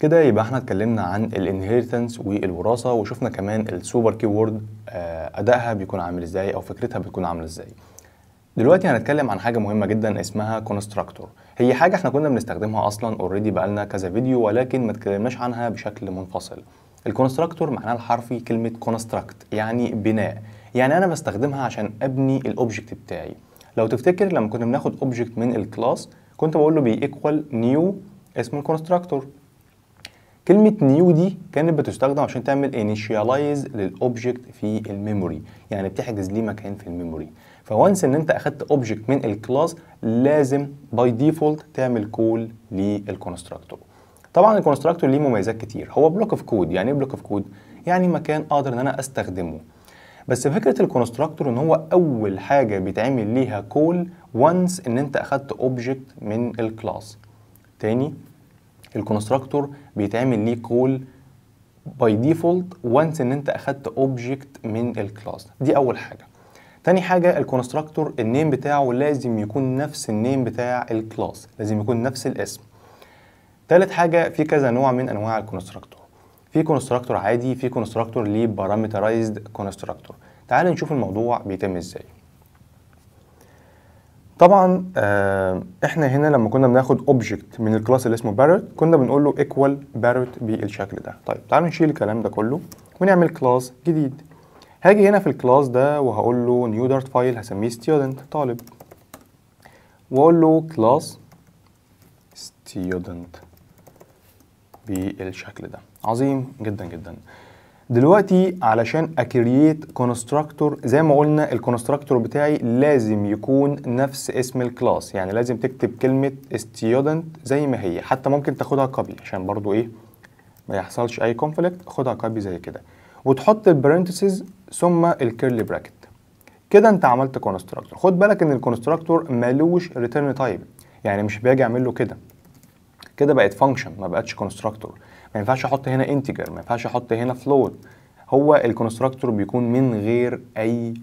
كده يبقى احنا اتكلمنا عن الانهيرتنس والوراثه وشفنا كمان السوبر كي وورد آه، ادائها بيكون عامل ازاي او فكرتها بتكون عامله ازاي دلوقتي هنتكلم عن حاجه مهمه جدا اسمها كونستراكتور هي حاجه احنا كنا بنستخدمها اصلا اوريدي بقالنا كذا فيديو ولكن ما اتكلمناش عنها بشكل منفصل الكونستراكتور معناها الحرفي كلمه كونستراكت يعني بناء يعني انا بستخدمها عشان ابني الاوبجكت بتاعي لو تفتكر لما كنا بناخد اوبجكت من الكلاس كنت بقول له بيكوال نيو اسم الكونستراكتور كلمة نيو دي كانت بتستخدم عشان تعمل انيشياليز للاوبجكت في الميموري يعني بتحجز ليه مكان في الميموري فوانس ان انت اخدت اوبجكت من الكلاس لازم باي ديفولت تعمل كول للكونستراكتور طبعا الكونستراكتور ليه مميزات كتير هو بلوك اوف كود يعني ايه بلوك اوف كود يعني مكان اقدر ان انا استخدمه بس فكره الكونستراكتور ان هو اول حاجه بيتعمل ليها كول وانس ان انت اخدت اوبجكت من الكلاس تاني الكونستراكتور بيتعمل ليه كول باي ديفولت وانس ان انت اخدت اوبجكت من الكلاس دي اول حاجه تاني حاجة الكونستراكتور النيم بتاعه لازم يكون نفس النيم بتاع الكلاس لازم يكون نفس الاسم تالت حاجة في كذا نوع من انواع الكونستراكتور في كونستراكتور عادي في كونستراكتور ليه بارامترايزد كونستراكتور تعال نشوف الموضوع بيتم ازاي طبعا آه، احنا هنا لما كنا بناخد اوبجكت من الكلاس اللي اسمه باريت كنا بنقول له ايكوال باريت بالشكل ده طيب تعالوا نشيل الكلام ده كله ونعمل كلاس جديد هاجي هنا في الكلاس ده وهقول له نيو دارت فايل هسميه ستودنت طالب واقول له كلاس ستودنت بالشكل ده عظيم جدا جدا دلوقتي علشان اكريت كونستراكتور زي ما قلنا الكونستراكتور بتاعي لازم يكون نفس اسم الكلاس يعني لازم تكتب كلمه ستيودنت زي ما هي حتى ممكن تاخدها كوبي عشان برضو ايه ما يحصلش اي كونفليكت خدها كوبي زي كده وتحط البرنتسز ثم الكيرلي براكت كده انت عملت كونستراكتور خد بالك ان الكونستراكتور ملوش ريتيرن تايب يعني مش باجي اعمل له كده كده بقت فانكشن ما بقتش كونستراكتور ما ينفعش احط هنا انتجر ما ينفعش احط هنا فلوت هو الكونستراكتور بيكون من غير اي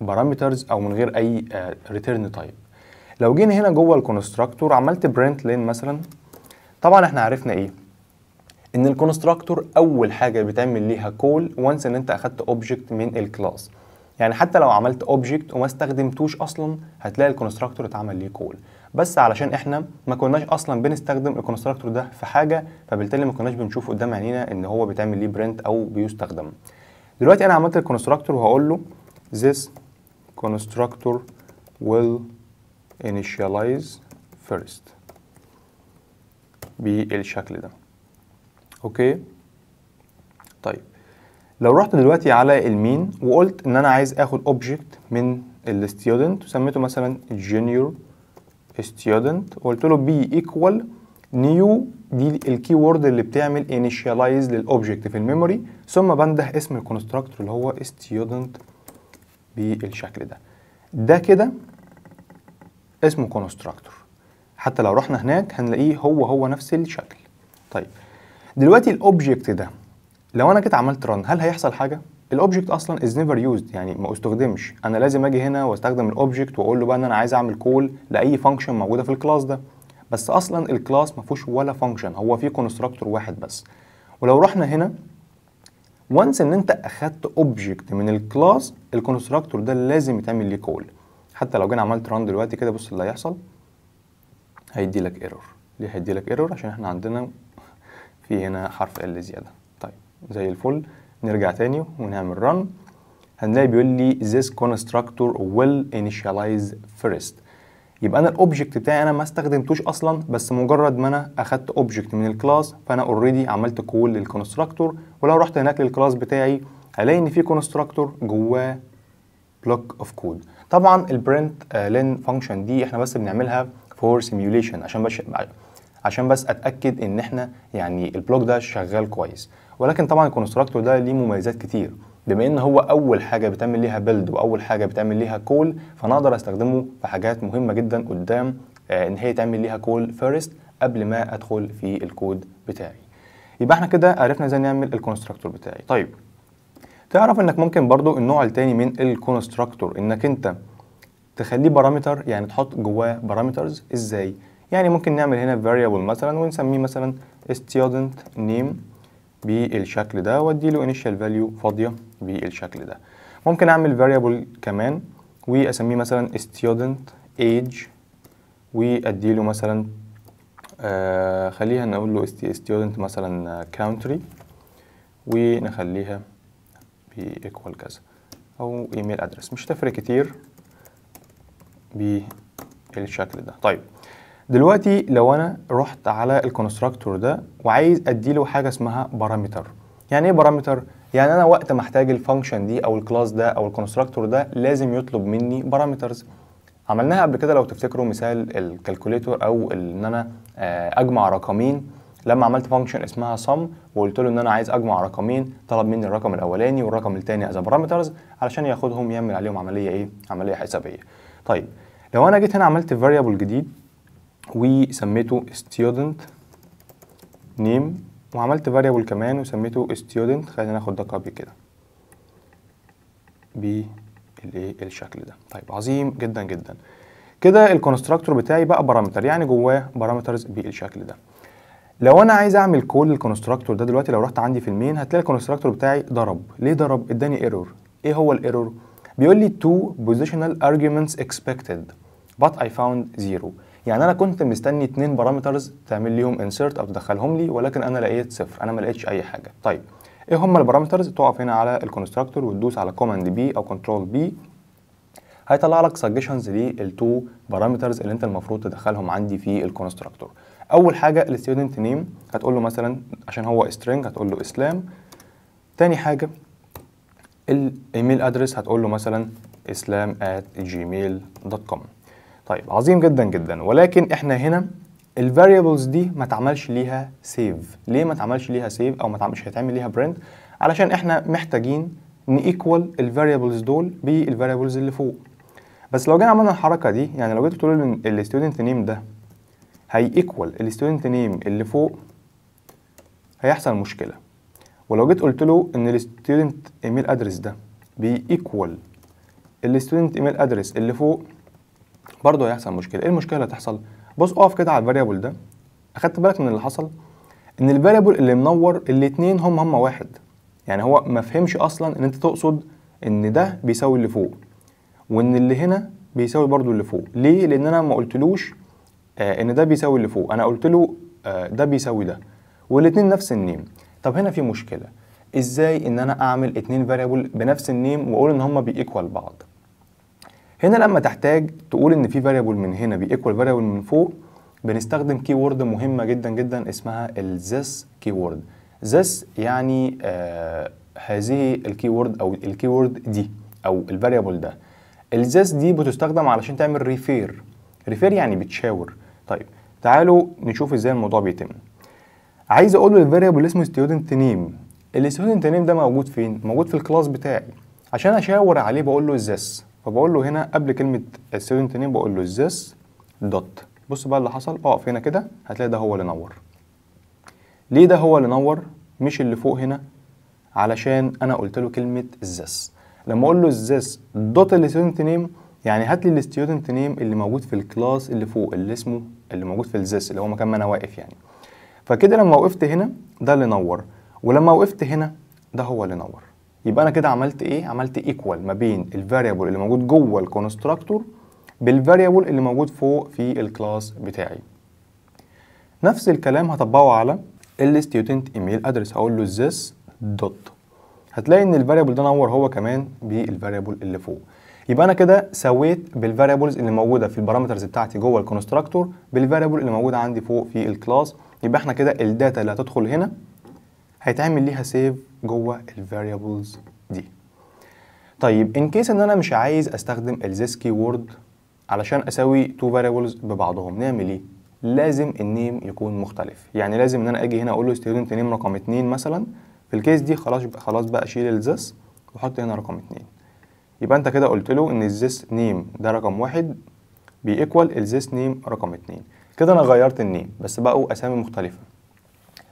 بارامترز او من غير اي ريتيرن آه، تايب لو جينا هنا جوه الكونستراكتور عملت برنت لين مثلا طبعا احنا عرفنا ايه ان الكونستراكتور اول حاجه بتعمل ليها كول وانس ان انت اخدت اوبجكت من الكلاس يعني حتى لو عملت اوبجكت وما استخدمتوش اصلا هتلاقي الكونستراكتور اتعمل ليه كول بس علشان احنا ما كناش اصلا بنستخدم الكونستراكتور ده في حاجه فبالتالي ما كناش بنشوف قدام عينينا ان هو بيتعمل ليه برنت او بيستخدم دلوقتي انا عملت الكونستراكتور وهقول له this constructor will initialize first بالشكل ده اوكي طيب لو رحت دلوقتي على المين وقلت ان انا عايز اخد اوبجكت من الستودنت وسميته مثلا junior student وقلت له بي ايكوال نيو دي الكي وورد اللي بتعمل initialize للاوبجكت في الميموري ثم بنده اسم الكونستراكتور اللي هو student بالشكل ده ده كده اسمه كونستراكتور حتى لو رحنا هناك هنلاقيه هو هو نفس الشكل طيب دلوقتي الاوبجكت ده لو انا جيت عملت رن هل هيحصل حاجه الاوبجكت اصلا از نيفر يوزد يعني ما استخدمش انا لازم اجي هنا واستخدم الاوبجكت واقول له بقى ان انا عايز اعمل كول لاي فانكشن موجوده في الكلاس ده بس اصلا الكلاس ما فيهوش ولا فانكشن هو فيه كونستراكتور واحد بس ولو رحنا هنا وانس ان انت اخدت اوبجكت من الكلاس الكونستراكتور ده لازم يتعمل ليه كول حتى لو جينا عملت ران دلوقتي كده بص اللي هيحصل هيدي لك ايرور ليه هيدي لك ايرور عشان احنا عندنا في هنا حرف ال زياده طيب زي الفل نرجع تاني ونعمل run هنلاقي بيقول لي this constructor will initialize first يبقى انا الاوبجكت بتاعي انا ما استخدمتوش اصلا بس مجرد ما انا اخدت اوبجكت من الكلاس فانا اوريدي عملت كول للكونستراكتور ولو رحت هناك للكلاس بتاعي هلاقي ان في كونستراكتور جواه بلوك اوف كود طبعا البرنت لين فانكشن دي احنا بس بنعملها فور سيميوليشن عشان بس عشان بس اتاكد ان احنا يعني البلوك ده شغال كويس ولكن طبعا الكونستراكتور ده ليه مميزات كتير بما ان هو اول حاجه بتعمل ليها بيلد واول حاجه بتعمل ليها كول فانا اقدر استخدمه في حاجات مهمه جدا قدام آه، ان هي تعمل ليها كول فيرست قبل ما ادخل في الكود بتاعي يبقى احنا كده عرفنا ازاي نعمل الكونستراكتور بتاعي طيب تعرف انك ممكن برضو النوع الثاني من الكونستراكتور انك انت تخليه بارامتر يعني تحط جواه بارامترز ازاي يعني ممكن نعمل هنا variable مثلا ونسميه مثلا student name بالشكل ده وادي له initial value فاضيه بالشكل ده ممكن اعمل variable كمان واسميه مثلا student age وادي له مثلا آه خليها نقول له student مثلا country ونخليها بإيكوال كذا او ايميل ادرس مش هتفرق كتير بالشكل ده طيب دلوقتي لو انا رحت على الكونستراكتور ده وعايز اديله حاجه اسمها بارامتر يعني ايه بارامتر يعني انا وقت ما احتاج الفانكشن دي او الكلاس ده او الكونستراكتور ده لازم يطلب مني بارامترز عملناها قبل كده لو تفتكروا مثال الكالكوليتور او ان انا آه، اجمع رقمين لما عملت فانكشن اسمها sum وقلت له ان انا عايز اجمع رقمين طلب مني الرقم الاولاني والرقم الثاني از بارامترز علشان ياخدهم يعمل عليهم عمليه ايه عمليه حسابيه طيب لو انا جيت هنا عملت فاريبل جديد وسميته student name وعملت variable كمان وسميته student خلينا ناخد ده copy كده بالشكل ده طيب عظيم جدا جدا كده الكونستراكتور بتاعي بقى بارامتر يعني جواه بارامترز بالشكل ده لو انا عايز اعمل كول للكونستراكتور ده دلوقتي لو رحت عندي في المين هتلاقي الكونستراكتور بتاعي ضرب ليه ضرب اداني ايرور ايه هو الايرور بيقول لي two positional arguments expected but I found zero يعني انا كنت مستني اتنين بارامترز تعمل ليهم انسيرت او تدخلهم لي ولكن انا لقيت صفر انا ما لقيتش اي حاجه طيب ايه هم البارامترز تقف هنا على الكونستراكتور وتدوس على كوماند بي او كنترول بي هيطلع لك سجشنز للتو بارامترز اللي انت المفروض تدخلهم عندي في الكونستراكتور اول حاجه الستودنت نيم هتقول له مثلا عشان هو string هتقول له اسلام تاني حاجه الايميل ادرس هتقول له مثلا اسلام طيب عظيم جدا جدا ولكن احنا هنا الفاريبلز دي ما تعملش ليها سيف ليه ما تعملش ليها سيف او ما مش هيتعمل ليها برنت علشان احنا محتاجين نيكوال الفاريبلز دول بالفاريبلز اللي فوق بس لو جينا عملنا الحركه دي يعني لو جيت تقول الستودنت نيم ده هي هيكوال الستودنت نيم اللي فوق هيحصل مشكله ولو جيت قلت له ان الستودنت ايميل ادرس ده بيكوال الستودنت ايميل ادرس اللي فوق برضه هيحصل مشكله ايه المشكله اللي هتحصل بص اقف كده على الفاريبل ده اخدت بالك من اللي حصل ان الفاريبل اللي منور الاثنين هم هم واحد يعني هو ما فهمش اصلا ان انت تقصد ان ده بيساوي اللي فوق وان اللي هنا بيساوي برضه اللي فوق ليه لان انا ما قلتلوش آه ان ده بيساوي اللي فوق انا قلت له آه ده بيساوي ده والاتنين نفس النيم طب هنا في مشكله ازاي ان انا اعمل اتنين فاريبل بنفس النيم واقول ان هما بيكوال بعض هنا لما تحتاج تقول ان في فاريبل من هنا بيكوال فاريبل من فوق بنستخدم كي وورد مهمه جدا جدا اسمها الزس كي وورد زس يعني آه هذه الكي وورد او الكي وورد دي او الفاريبل ده الزس دي بتستخدم علشان تعمل ريفير ريفير يعني بتشاور طيب تعالوا نشوف ازاي الموضوع بيتم عايز اقول له الفاريبل اسمه ستودنت نيم الستودنت نيم ده موجود فين موجود في الكلاس بتاعي عشان اشاور عليه بقول له زس فبقول له هنا قبل كلمه الستودنت نيم بقول له this دوت بص بقى اللي حصل اقف هنا كده هتلاقي ده هو اللي نور ليه ده هو اللي نور مش اللي فوق هنا علشان انا قلت له كلمه this لما اقول له this دوت الستودنت نيم يعني هات لي الستيودنت نيم اللي موجود في الكلاس اللي فوق اللي اسمه اللي موجود في الزس اللي هو مكان ما انا واقف يعني فكده لما وقفت هنا ده اللي نور ولما وقفت هنا ده هو اللي نور يبقى انا كده عملت ايه عملت ايكوال ما بين الفاريبل اللي موجود جوه الكونستراكتور بالفاريبل اللي موجود فوق في الكلاس بتاعي نفس الكلام هطبقه على الستودنت ايميل ادرس هقول له this دوت هتلاقي ان الفاريبل ده نور هو كمان بالفاريبل اللي فوق يبقى انا كده سويت بالفاريبلز اللي موجوده في البارامترز بتاعتي جوه الكونستراكتور بالفاريبل اللي موجوده عندي فوق في الكلاس يبقى احنا كده الداتا اللي هتدخل هنا هيتعمل ليها سيف جوه الفاريبلز دي طيب ان كيس ان انا مش عايز استخدم كي وورد علشان اسوي تو فاريبلز ببعضهم نعمل ايه لازم النيم يكون مختلف يعني لازم ان انا اجي هنا اقول له ستودنت نيم رقم 2 مثلا في الكيس دي خلاص خلاص بقى اشيل الزيس واحط هنا رقم 2 يبقى انت كده قلت له ان الزيس نيم ده رقم 1 بيكوال الزيس نيم رقم 2 كده انا غيرت النيم بس بقوا اسامي مختلفه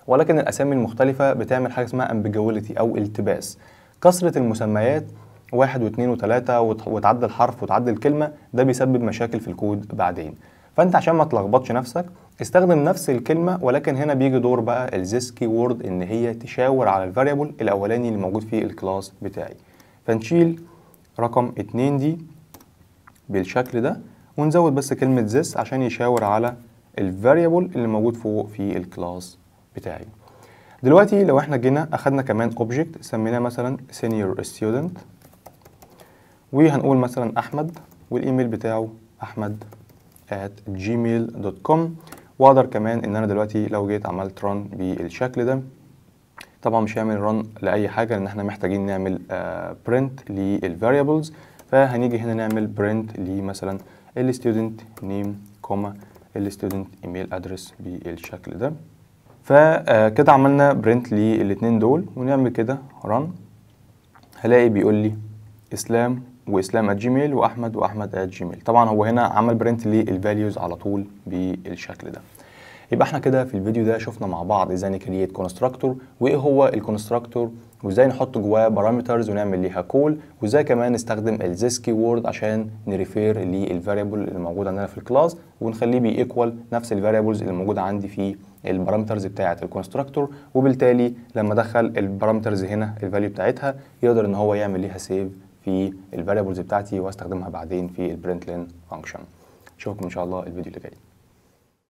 ولكن الاسامي المختلفه بتعمل حاجه اسمها امبيجوليتي او التباس كثره المسميات واحد واثنين وثلاثة وتعدل الحرف وتعدل الكلمة ده بيسبب مشاكل في الكود بعدين فانت عشان ما تلخبطش نفسك استخدم نفس الكلمة ولكن هنا بيجي دور بقى الزيس كي وورد ان هي تشاور على الفاريبل الاولاني اللي موجود في الكلاس بتاعي فنشيل رقم اتنين دي بالشكل ده ونزود بس كلمة زيس عشان يشاور على الفاريبل اللي موجود فوق في الكلاس بتاعي دلوقتي لو احنا جينا اخدنا كمان اوبجكت سميناه مثلا senior student وهنقول مثلا احمد والايميل بتاعه احمد at gmail.com واقدر كمان ان انا دلوقتي لو جيت عملت ران بالشكل ده طبعا مش هيعمل ران لاي حاجه لان احنا محتاجين نعمل برنت آه، للفاريبلز فهنيجي هنا نعمل برنت لمثلا الستودنت نيم كوما الستودنت ايميل ادرس بالشكل ده فكده عملنا برنت للاتنين دول ونعمل كده رن هلاقي بيقول لي اسلام واسلام ات جيميل واحمد واحمد ات جيميل طبعا هو هنا عمل برنت للفاليوز على طول بالشكل ده يبقى احنا كده في الفيديو ده شفنا مع بعض ازاي نكريت كونستراكتور وايه هو الكونستراكتور وازاي نحط جواه بارامترز ونعمل ليها كول وازاي كمان نستخدم الزيس كي وورد عشان نريفير للفاريبل اللي موجوده عندنا في الكلاس ونخليه بيكوال نفس الفاريبلز اللي موجوده عندي في البارامترز بتاعه الكونستراكتور وبالتالي لما ادخل البارامترز هنا الفاليو بتاعتها يقدر ان هو يعمل ليها سيف في الفاريبلز بتاعتي واستخدمها بعدين في البرنتلين فانكشن اشوفكم ان شاء الله الفيديو اللي جاي